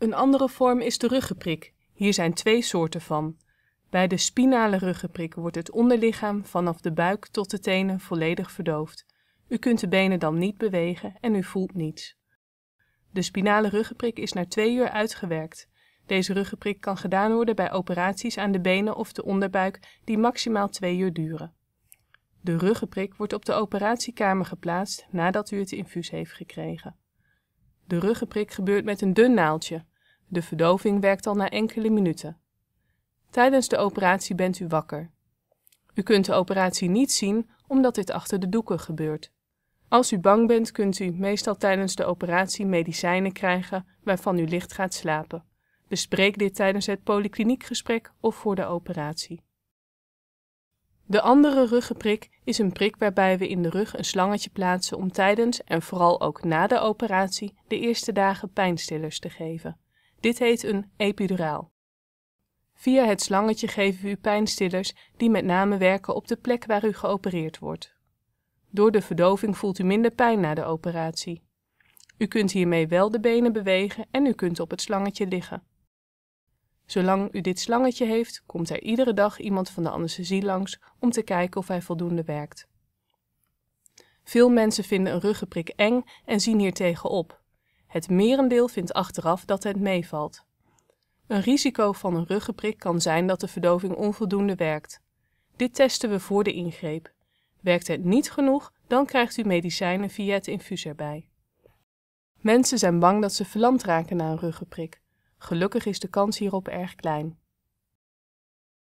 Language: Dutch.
Een andere vorm is de ruggenprik. Hier zijn twee soorten van. Bij de spinale ruggenprik wordt het onderlichaam vanaf de buik tot de tenen volledig verdoofd. U kunt de benen dan niet bewegen en u voelt niets. De spinale ruggenprik is na twee uur uitgewerkt. Deze ruggenprik kan gedaan worden bij operaties aan de benen of de onderbuik die maximaal twee uur duren. De ruggenprik wordt op de operatiekamer geplaatst nadat u het infuus heeft gekregen. De ruggenprik gebeurt met een dun naaldje. De verdoving werkt al na enkele minuten. Tijdens de operatie bent u wakker. U kunt de operatie niet zien omdat dit achter de doeken gebeurt. Als u bang bent, kunt u meestal tijdens de operatie medicijnen krijgen waarvan u licht gaat slapen. Bespreek dit tijdens het polykliniekgesprek of voor de operatie. De andere ruggenprik is een prik waarbij we in de rug een slangetje plaatsen om tijdens en vooral ook na de operatie de eerste dagen pijnstillers te geven. Dit heet een epiduraal. Via het slangetje geven we u pijnstillers die met name werken op de plek waar u geopereerd wordt. Door de verdoving voelt u minder pijn na de operatie. U kunt hiermee wel de benen bewegen en u kunt op het slangetje liggen. Zolang u dit slangetje heeft, komt er iedere dag iemand van de anesthesie langs om te kijken of hij voldoende werkt. Veel mensen vinden een ruggenprik eng en zien hier tegenop. Het merendeel vindt achteraf dat het meevalt. Een risico van een ruggenprik kan zijn dat de verdoving onvoldoende werkt. Dit testen we voor de ingreep. Werkt het niet genoeg, dan krijgt u medicijnen via het infuus erbij. Mensen zijn bang dat ze verlamd raken na een ruggenprik. Gelukkig is de kans hierop erg klein.